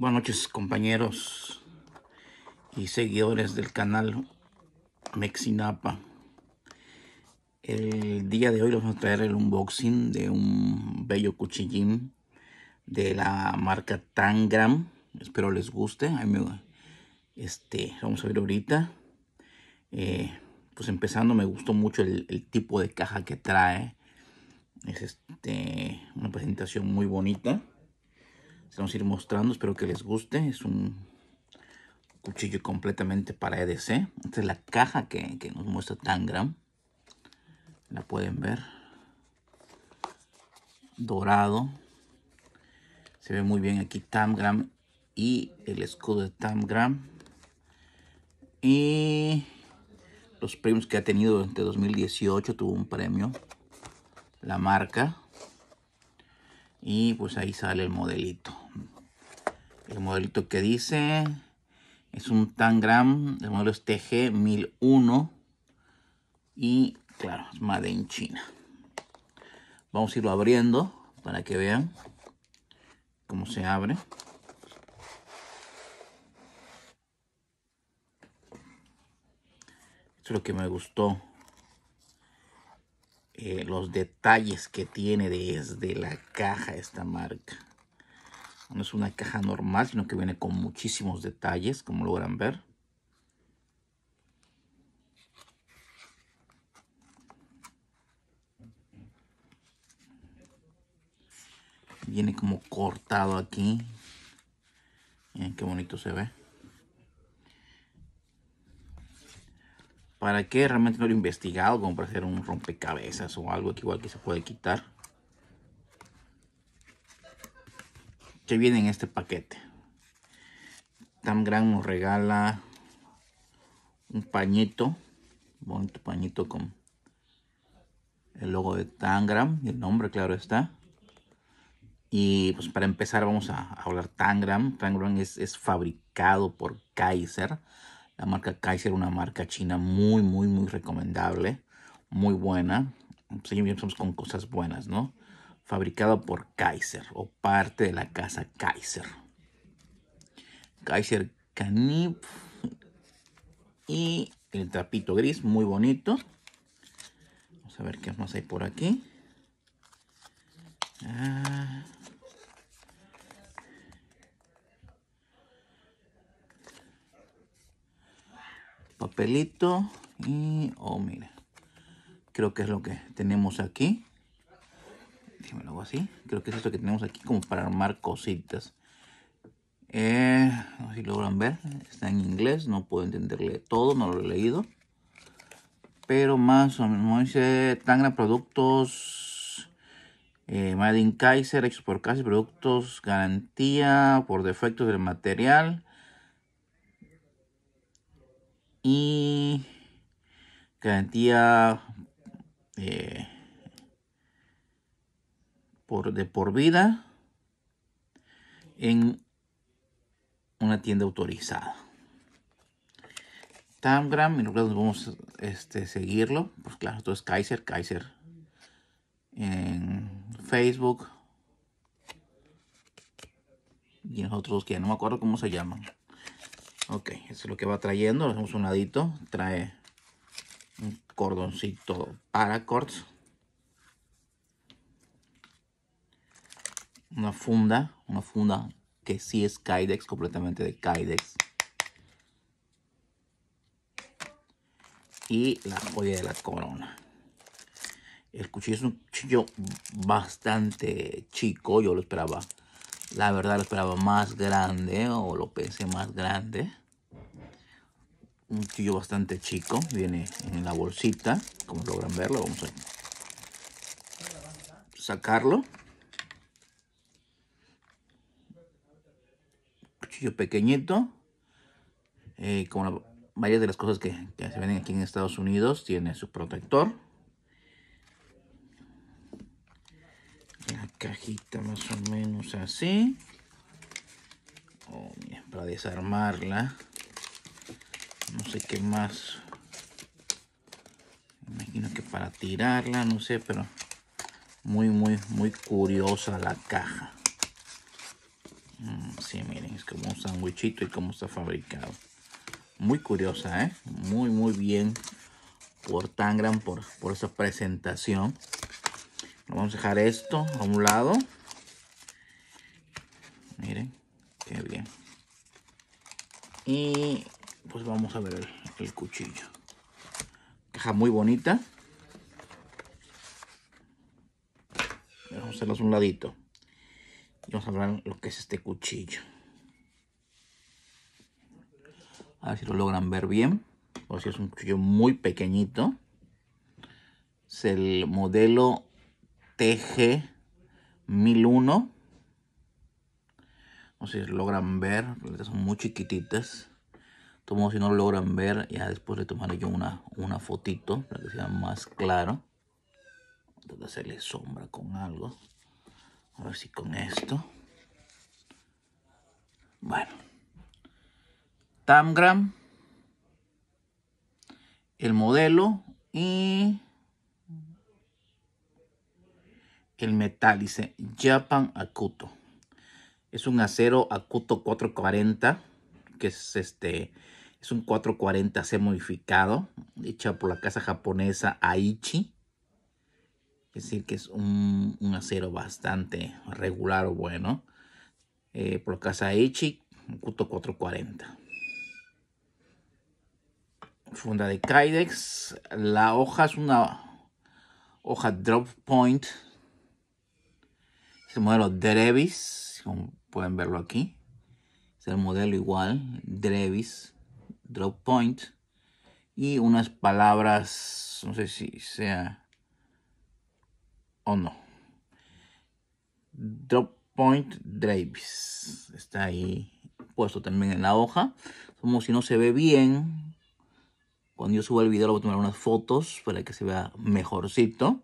Buenas noches compañeros y seguidores del canal Mexinapa. El día de hoy les vamos a traer el unboxing de un bello cuchillín de la marca Tangram. Espero les guste. Este, vamos a ver ahorita. Eh, pues empezando me gustó mucho el, el, tipo de caja que trae. Es este, una presentación muy bonita se vamos a ir mostrando, espero que les guste. Es un cuchillo completamente para EDC. Esta es la caja que, que nos muestra Tangram. La pueden ver. Dorado. Se ve muy bien aquí Tangram y el escudo de Tangram. Y los premios que ha tenido durante 2018. Tuvo un premio. La marca. Y pues ahí sale el modelito. El modelito que dice es un Tangram, el modelo es TG1001 y claro, es Made en China. Vamos a irlo abriendo para que vean cómo se abre. Esto es lo que me gustó. Eh, los detalles que tiene desde la caja esta marca. No es una caja normal, sino que viene con muchísimos detalles, como logran ver. Viene como cortado aquí. Miren qué bonito se ve. ¿Para qué? Realmente no lo he investigado como para hacer un rompecabezas o algo que igual que se puede quitar. viene en este paquete. Tangram nos regala un pañito, bonito pañito con el logo de Tangram y el nombre, claro está. Y pues para empezar vamos a, hablar Tangram. Tangram es, fabricado por Kaiser. La marca Kaiser, una marca china muy, muy, muy recomendable. Muy buena. Seguimos pues, con cosas buenas, ¿no? fabricado por Kaiser o parte de la casa Kaiser. Kaiser Canip y el trapito gris, muy bonito. Vamos a ver qué más hay por aquí. Ah. Papelito y, oh mira, creo que es lo que tenemos aquí me lo hago así, creo que es esto que tenemos aquí como para armar cositas. Eh, no sé si logran ver, está en inglés, no puedo entenderle todo, no lo he leído. Pero más o menos dice Tangra Productos, eh, Kaiser, hechos por casi productos, garantía por defectos del material. Y garantía eh, de por vida en una tienda autorizada. Tamgram, en luego nos vamos a este, seguirlo, pues claro, esto es Kaiser, Kaiser en Facebook y nosotros que no me acuerdo cómo se llaman. Ok, eso es lo que va trayendo, hacemos un ladito, trae un cordoncito para cortes. una funda, una funda que sí es Kydex, completamente de Kydex. Y la joya de la corona. El cuchillo es un cuchillo bastante chico, yo lo esperaba. La verdad lo esperaba más grande o lo pensé más grande. Un cuchillo bastante chico, viene en la bolsita, como logran verlo, vamos a sacarlo. pequeñito. Eh, como varias de las cosas que, se venden aquí en Estados Unidos, tiene su protector. La cajita más o menos así. Oh, para desarmarla. No sé qué más. imagino que para tirarla, no sé, pero muy, muy, muy curiosa la caja si mm, sí, miren, es como un sandwichito y cómo está fabricado. Muy curiosa, ¿eh? Muy, muy bien por Tangram, por, por esa presentación. Vamos a dejar esto a un lado. Miren, qué bien. Y pues vamos a ver el, cuchillo. Caja muy bonita. Vamos a hacerlos un ladito vamos a hablar lo que es este cuchillo a ver si lo logran ver bien o si es un cuchillo muy pequeñito es el modelo TG 1001 no sé si logran ver, son muy chiquititas. Tomo si no lo logran ver, ya después le tomaré yo una, una fotito para que sea más claro. Entonces hacerle sombra con algo. A ver si con esto. Bueno. Tamgram. El modelo y el metal. Dice Japan Acuto Es un acero Akuto 440. Que es este. Es un 440C modificado. Hecha por la casa japonesa Aichi. Es decir, que es un, acero bastante regular o bueno. Eh, por casa un cuto 440. Funda de Kydex. La hoja es una hoja drop point. Es el modelo Drevis, como pueden verlo aquí. Es el modelo igual, Drevis, drop point. Y unas palabras, no sé si sea no. Drop Point dravis Está ahí puesto también en la hoja. Como si no se ve bien. Cuando yo suba el video, lo voy a tomar unas fotos para que se vea mejorcito.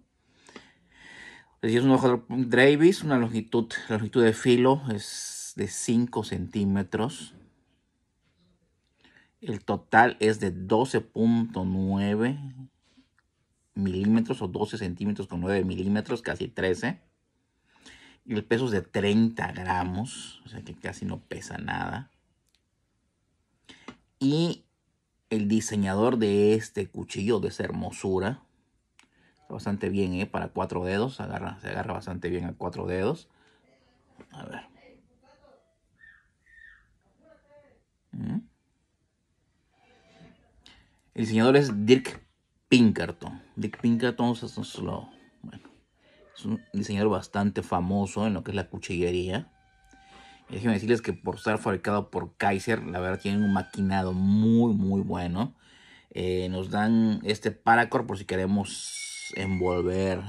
es una hoja Drop dravis una longitud, la longitud de filo es de 5 centímetros. El total es de 12.9 milímetros o 12 centímetros con 9 milímetros, casi 13. Y el peso es de 30 gramos, o sea que casi no pesa nada. Y el diseñador de este cuchillo, de esa hermosura, bastante bien ¿eh? para cuatro dedos, agarra, se agarra bastante bien a cuatro dedos. A ver. ¿Mm? El diseñador es Dirk Pinkerton. Dick Pinkerton es un diseñador bastante famoso en lo que es la cuchillería. déjenme decirles que por estar fabricado por Kaiser, la verdad tienen un maquinado muy, muy bueno. Eh, nos dan este paracord por si queremos envolver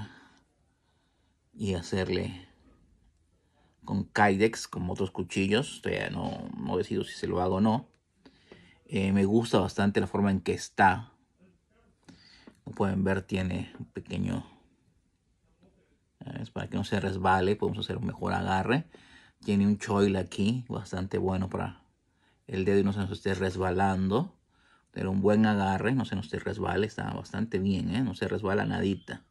y hacerle con Kydex, como otros cuchillos. sea, no, no decido si se lo hago o no. Eh, me gusta bastante la forma en que está como pueden ver, tiene un pequeño... Eh, es Para que no se resbale, podemos hacer un mejor agarre. Tiene un choil aquí, bastante bueno para el dedo y no se nos esté resbalando. Pero un buen agarre, no se nos esté resbale, está bastante bien, ¿eh? no se resbala nadita.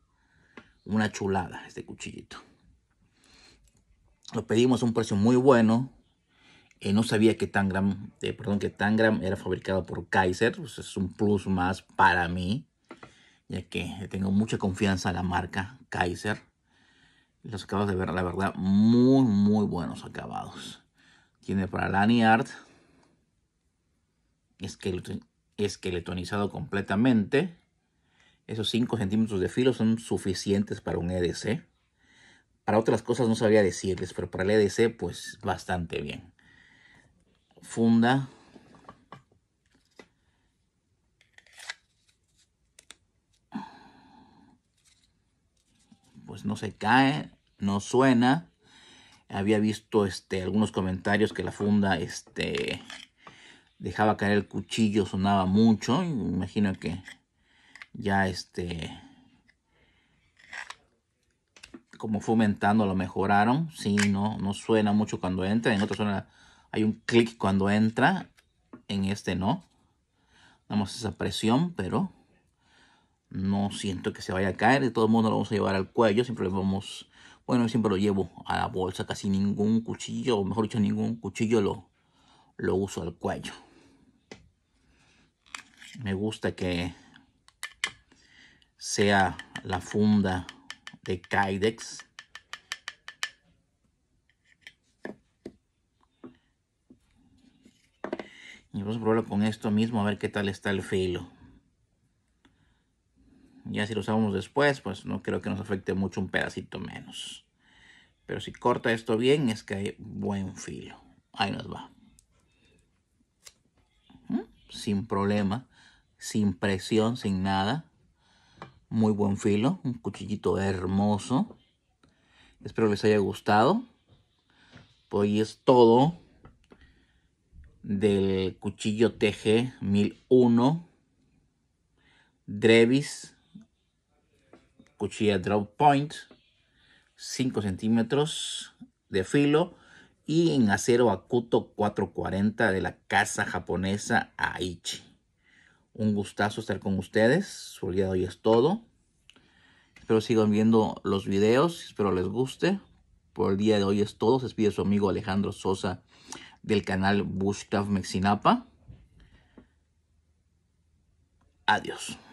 Una chulada este cuchillito. Lo pedimos a un precio muy bueno. Eh, no sabía que Tangram, perdón, que Tangram era fabricado por Kaiser. Pues es un plus más para mí ya que tengo mucha confianza en la marca Kaiser. Los acabados de ver, la verdad, muy, muy buenos acabados. Tiene para lanyard, esqueletonizado completamente. Esos 5 centímetros de filo son suficientes para un EDC. Para otras cosas no sabría decirles, pero para el EDC pues bastante bien. Funda Pues, no se cae, no suena. Había visto este, algunos comentarios que la funda este, dejaba caer el cuchillo, sonaba mucho. imagino que ya este, como fomentando lo mejoraron. Sí, no, no suena mucho cuando entra. En otra zona hay un clic cuando entra. En este no. Damos esa presión, pero no siento que se vaya a caer. De todo modos lo vamos a llevar al cuello. Siempre lo vamos. Bueno, siempre lo llevo a la bolsa. Casi ningún cuchillo, o mejor dicho, ningún cuchillo lo, lo uso al cuello. Me gusta que sea la funda de Kydex. Y vamos a probarlo con esto mismo, a ver qué tal está el filo. Ya si lo usamos después, pues no creo que nos afecte mucho un pedacito menos. Pero si corta esto bien, es que hay buen filo. Ahí nos va. ¿Mm? Sin problema, sin presión, sin nada. Muy buen filo, un cuchillito hermoso. Espero les haya gustado. Pues es todo del cuchillo TG 1001 Drevis cuchilla drop point, 5 centímetros de filo y en acero acuto 440 de la casa japonesa Aichi. Un gustazo estar con ustedes. Por el día de hoy es todo. Espero sigan viendo los videos. Espero les guste. Por el día de hoy es todo. Se despide su amigo Alejandro Sosa del canal Bushcraft Mexinapa. Adiós.